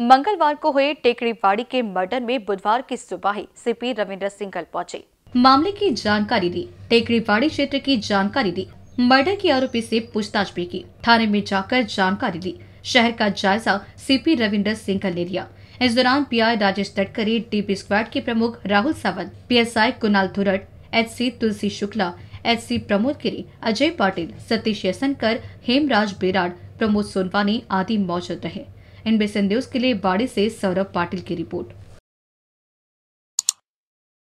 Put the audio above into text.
मंगलवार को हुए टेकरीवाड़ी के मर्डर में बुधवार की सुबह ही सीपी रविंद्र सिंघल पहुंचे मामले की जानकारी दी टेकरीवाड़ी क्षेत्र की जानकारी दी मर्डर के आरोपी से पूछताछ भी की थाने में जाकर जानकारी ली शहर का जायजा सीपी रविंद्र सिंघल ने लिया इस दौरान PI Rajesh Tatkari DP squad के प्रमुख Rahul Sawant PSI Kunal Dhurat HC Tulsi Shukla HC Pramod Giri Ajay Patil Satish Yesankar Hemraj Berad Pramod Sonawani आदि मौजूद रहे एन संदेश के लिए बाड़ी से सौरभ पाटिल की रिपोर्ट